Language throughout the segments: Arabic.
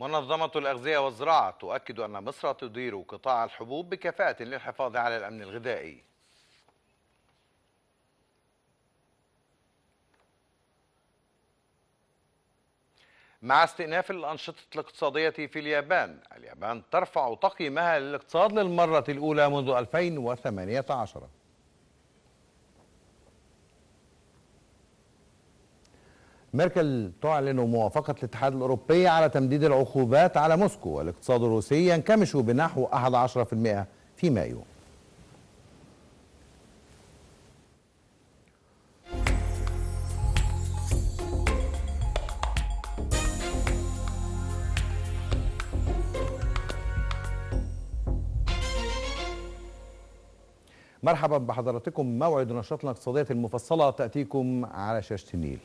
منظمة الأغذية والزراعة تؤكد أن مصر تدير قطاع الحبوب بكفاءة للحفاظ على الأمن الغذائي مع استئناف الأنشطة الاقتصادية في اليابان اليابان ترفع تقييمها للاقتصاد للمرة الأولى منذ 2018 ميركل تعلن موافقة الاتحاد الأوروبي على تمديد العقوبات على موسكو والاقتصاد الروسي ينكمش بنحو 11% في مايو مرحبا بحضراتكم موعد نشاطنا الاقتصادية المفصلة تأتيكم على شاشة النيل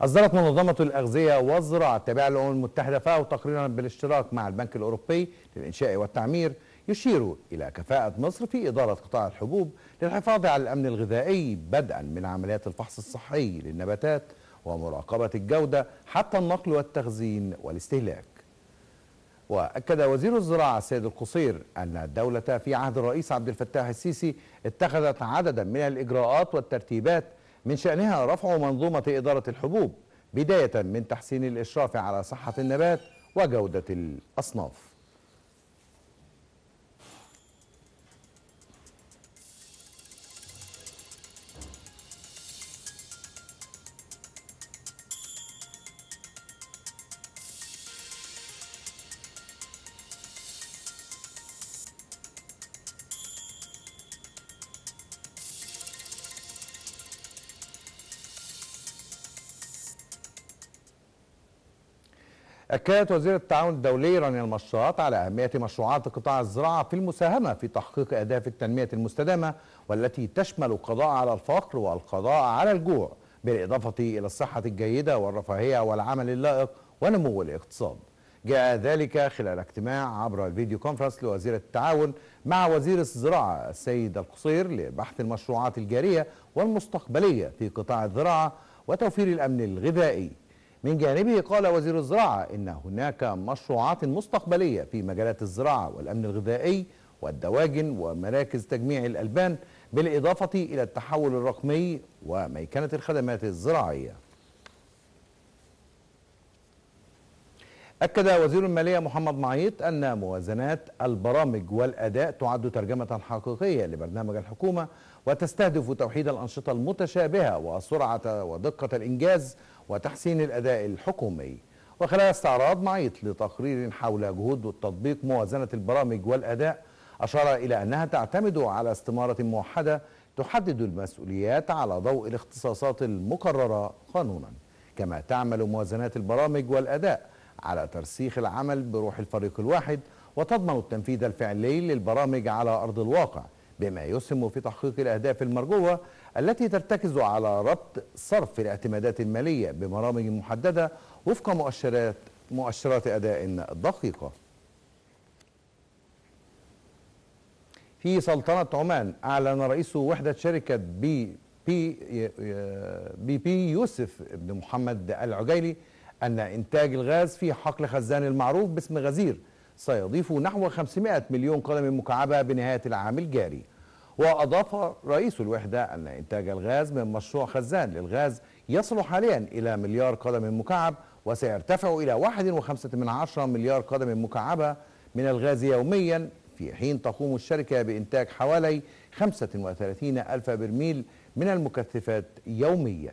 أصدرت منظمة الأغذية والزراعة التابعة للأمم المتحدة فاو تقريرا بالاشتراك مع البنك الأوروبي للإنشاء والتعمير يشير إلى كفاءة مصر في إدارة قطاع الحبوب للحفاظ على الأمن الغذائي بدءا من عمليات الفحص الصحي للنباتات ومراقبة الجودة حتى النقل والتخزين والاستهلاك وأكد وزير الزراعة السيد القصير أن الدولة في عهد الرئيس عبد الفتاح السيسي اتخذت عددا من الإجراءات والترتيبات من شأنها رفع منظومة إدارة الحبوب بداية من تحسين الإشراف على صحة النبات وجودة الأصناف أكدت وزيرة التعاون الدولي رانيا المشاط على أهمية مشروعات قطاع الزراعة في المساهمة في تحقيق أهداف التنمية المستدامة والتي تشمل القضاء على الفقر والقضاء على الجوع بالإضافة إلى الصحة الجيدة والرفاهية والعمل اللائق ونمو الاقتصاد جاء ذلك خلال اجتماع عبر الفيديو كونفرنس لوزير التعاون مع وزير الزراعة السيد القصير لبحث المشروعات الجارية والمستقبلية في قطاع الزراعة وتوفير الأمن الغذائي من جانبه قال وزير الزراعة إن هناك مشروعات مستقبلية في مجالات الزراعة والأمن الغذائي والدواجن ومراكز تجميع الألبان بالإضافة إلى التحول الرقمي وميكنة الخدمات الزراعية أكد وزير المالية محمد معيط أن موازنات البرامج والأداء تعد ترجمة حقيقية لبرنامج الحكومة وتستهدف توحيد الأنشطة المتشابهة وسرعة ودقة الإنجاز وتحسين الأداء الحكومي وخلال استعراض معيط لتقرير حول جهود تطبيق موازنة البرامج والأداء أشار إلى أنها تعتمد على استمارة موحدة تحدد المسؤوليات على ضوء الاختصاصات المقررة قانونا كما تعمل موازنات البرامج والأداء على ترسيخ العمل بروح الفريق الواحد وتضمن التنفيذ الفعلي للبرامج على أرض الواقع بما يسهم في تحقيق الأهداف المرجوة التي ترتكز على ربط صرف الاعتمادات المالية ببرامج محددة وفق مؤشرات مؤشرات أداء دقيقة في سلطنة عمان أعلن رئيس وحدة شركة بي بي بي بي يوسف بن محمد العجيلي أن إنتاج الغاز في حقل خزان المعروف باسم غزير سيضيف نحو 500 مليون قدم مكعبة بنهاية العام الجاري وأضاف رئيس الوحدة أن إنتاج الغاز من مشروع خزان للغاز يصل حاليا إلى مليار قدم مكعب وسيرتفع إلى 1.5 مليار قدم مكعبة من الغاز يوميا في حين تقوم الشركة بإنتاج حوالي 35 ألف برميل من المكثفات يوميا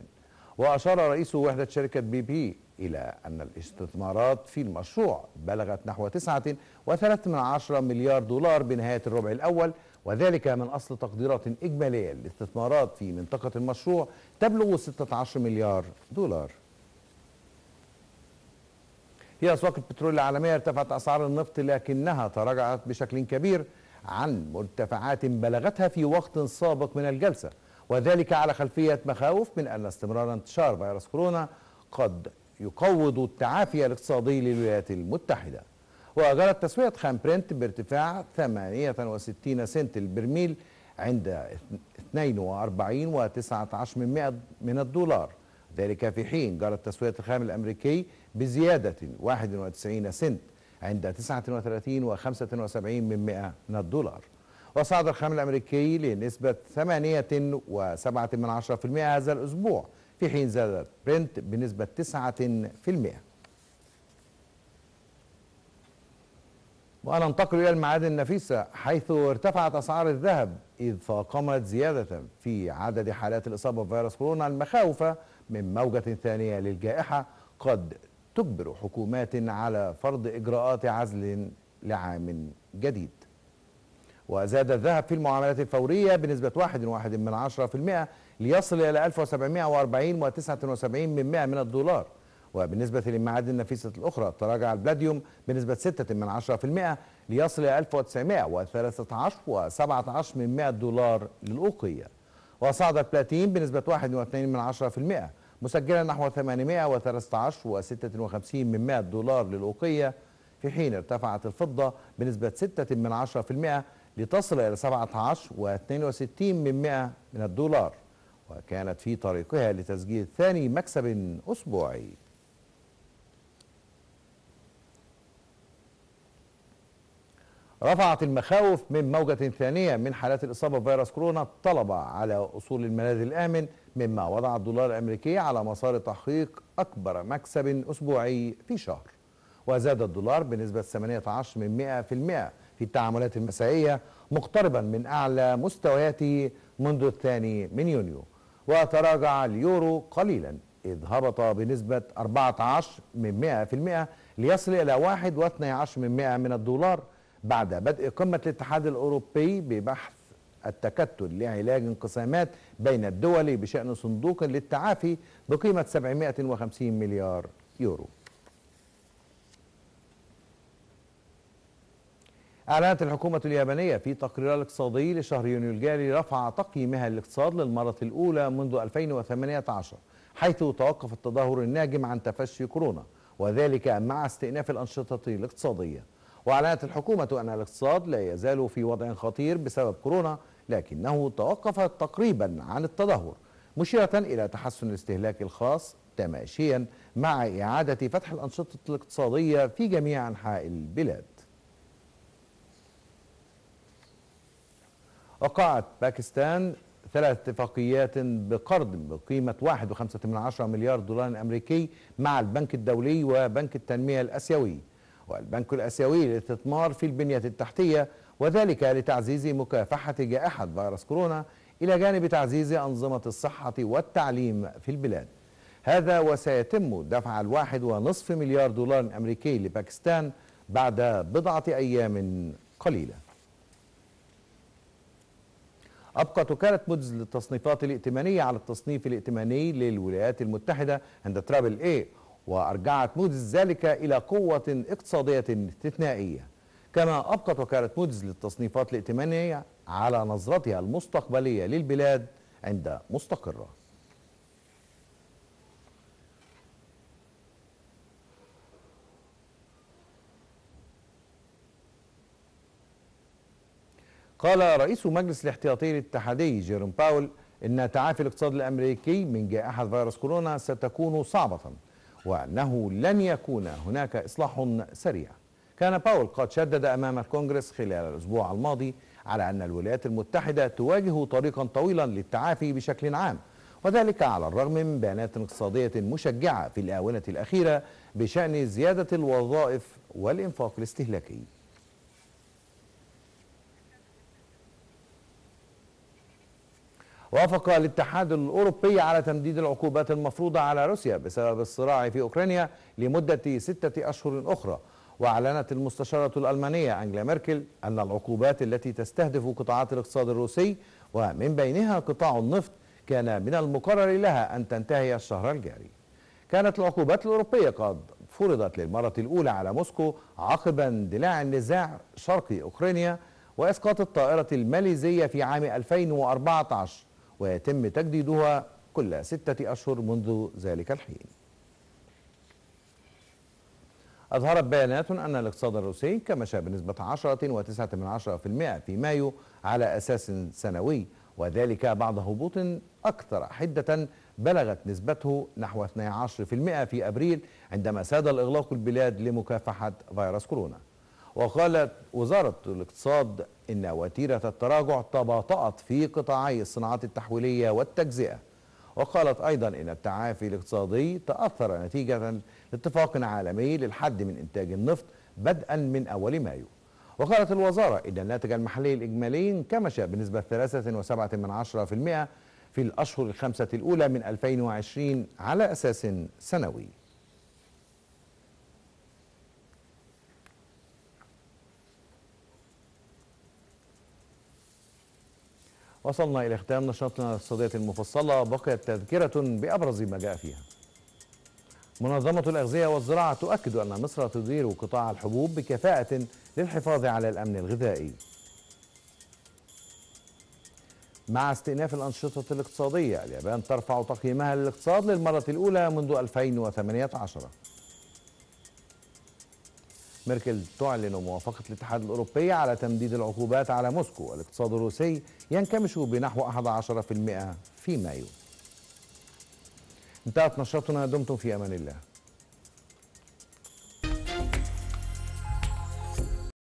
وأشار رئيس وحدة شركة بي بي إلى أن الاستثمارات في المشروع بلغت نحو 9.3 مليار دولار بنهاية الربع الأول وذلك من أصل تقديرات إجمالية للاستثمارات في منطقة المشروع تبلغ 16 مليار دولار في أسواق البترول العالمية ارتفعت أسعار النفط لكنها تراجعت بشكل كبير عن مرتفعات بلغتها في وقت سابق من الجلسة وذلك على خلفية مخاوف من أن استمرار انتشار فيروس كورونا قد يقوض التعافي الاقتصادي للولايات المتحدة وجرت تسوية خام برنت بارتفاع 68 سنت البرميل عند 42 و19 من, من الدولار ذلك في حين جرت تسوية الخام الأمريكي بزيادة 91 سنت عند 39 و75 من من الدولار وصعد الخام الأمريكي لنسبة 8.7% هذا الأسبوع في حين زادت برنت بنسبة 9% وننتقل إلى المعادن النفيسة حيث ارتفعت أسعار الذهب إذ فاقمت زيادة في عدد حالات الإصابة بفيروس كورونا المخاوف من موجة ثانية للجائحة قد تجبر حكومات على فرض إجراءات عزل لعام جديد وزاد الذهب في المعاملات الفورية بنسبة 1.1 ليصل إلى 1740.79 من 100 من الدولار وبالنسبة للمعادن النفيسة الأخرى تراجع البلاديوم بنسبة 6 من ليصل إلى 1913.17 من 100 دولار للأوقية وصعد البلاتين بنسبة 1.2 من مسجلا نحو 813.56 من 100 دولار للأوقية في حين ارتفعت الفضة بنسبة 6 من 10 لتصل إلى 17 و62 من مئة من الدولار وكانت في طريقها لتسجيل ثاني مكسب أسبوعي رفعت المخاوف من موجة ثانية من حالات الإصابة بفيروس كورونا الطلبة على أصول الملاذ الآمن مما وضع الدولار الأمريكي على مسار تحقيق أكبر مكسب أسبوعي في شهر وزاد الدولار بنسبة 18 من 100% في التعاملات المسائية مقتربا من أعلى مستوياته منذ الثاني من يونيو وتراجع اليورو قليلا إذ هبط بنسبة 14 من 100% ليصل إلى 1.12 من من الدولار بعد بدء قمة الاتحاد الأوروبي ببحث التكتل لعلاج انقسامات بين الدول بشأن صندوق للتعافي بقيمة 750 مليار يورو أعلنت الحكومة اليابانية في تقريرها الاقتصادي لشهر يونيو الجاري رفع تقييمها للاقتصاد للمرة الأولى منذ 2018 حيث توقف التدهور الناجم عن تفشي كورونا وذلك مع استئناف الأنشطة الاقتصادية وأعلنت الحكومة أن الاقتصاد لا يزال في وضع خطير بسبب كورونا لكنه توقف تقريبا عن التدهور مشيرة إلى تحسن الاستهلاك الخاص تماشيا مع إعادة فتح الأنشطة الاقتصادية في جميع أنحاء البلاد وقعت باكستان ثلاث اتفاقيات بقرض بقيمة 1.5 مليار دولار أمريكي مع البنك الدولي وبنك التنمية الأسيوي والبنك الأسيوي للاستثمار في البنية التحتية وذلك لتعزيز مكافحة جائحة فيروس كورونا إلى جانب تعزيز أنظمة الصحة والتعليم في البلاد هذا وسيتم دفع الواحد ونصف مليار دولار أمريكي لباكستان بعد بضعة أيام قليلة أبقت وكالة مودز للتصنيفات الائتمانية على التصنيف الائتماني للولايات المتحدة عند ترابل إيه وأرجعت مودز ذلك إلى قوة اقتصادية استثنائية كما أبقت وكالة مودز للتصنيفات الائتمانية على نظرتها المستقبلية للبلاد عند مستقرات قال رئيس مجلس الاحتياطي الاتحادي جيروم باول إن تعافي الاقتصاد الأمريكي من جائحة فيروس كورونا ستكون صعبة وأنه لن يكون هناك إصلاح سريع كان باول قد شدد أمام الكونجرس خلال الأسبوع الماضي على أن الولايات المتحدة تواجه طريقا طويلا للتعافي بشكل عام وذلك على الرغم من بيانات اقتصادية مشجعة في الآونة الأخيرة بشأن زيادة الوظائف والإنفاق الاستهلاكي وافق الاتحاد الأوروبي على تمديد العقوبات المفروضة على روسيا بسبب الصراع في أوكرانيا لمدة ستة أشهر أخرى وأعلنت المستشارة الألمانية أنجلا ميركل أن العقوبات التي تستهدف قطاعات الاقتصاد الروسي ومن بينها قطاع النفط كان من المقرر لها أن تنتهي الشهر الجاري كانت العقوبات الأوروبية قد فرضت للمرة الأولى على موسكو عقب اندلاع النزاع شرقي أوكرانيا وإسقاط الطائرة الماليزية في عام 2014 ويتم تجديدها كل ستة أشهر منذ ذلك الحين أظهرت بيانات أن الاقتصاد الروسي كمشى بنسبة 10.9% في مايو على أساس سنوي وذلك بعد هبوط أكثر حدة بلغت نسبته نحو 12% في أبريل عندما ساد الإغلاق البلاد لمكافحة فيروس كورونا وقالت وزارة الاقتصاد إن وتيرة التراجع تباطأت في قطاعي الصناعات التحويلية والتجزئة وقالت أيضا إن التعافي الاقتصادي تأثر نتيجة لاتفاق عالمي للحد من إنتاج النفط بدءا من أول مايو وقالت الوزارة إن الناتج المحلي الإجمالي انكمش بنسبة 3.7% في الأشهر الخمسة الأولى من 2020 على أساس سنوي وصلنا إلى ختام نشاطنا الاقتصادية المفصلة بقيت تذكرة بأبرز ما جاء فيها منظمة الأغذية والزراعة تؤكد أن مصر تدير قطاع الحبوب بكفاءة للحفاظ على الأمن الغذائي مع استئناف الأنشطة الاقتصادية اليابان ترفع تقييمها للاقتصاد للمرة الأولى منذ 2018 ميركل تعلن موافقة الاتحاد الأوروبي على تمديد العقوبات على موسكو الاقتصاد الروسي ينكمش بنحو 11% في مايو انتهت نشاطنا دمتم في أمان الله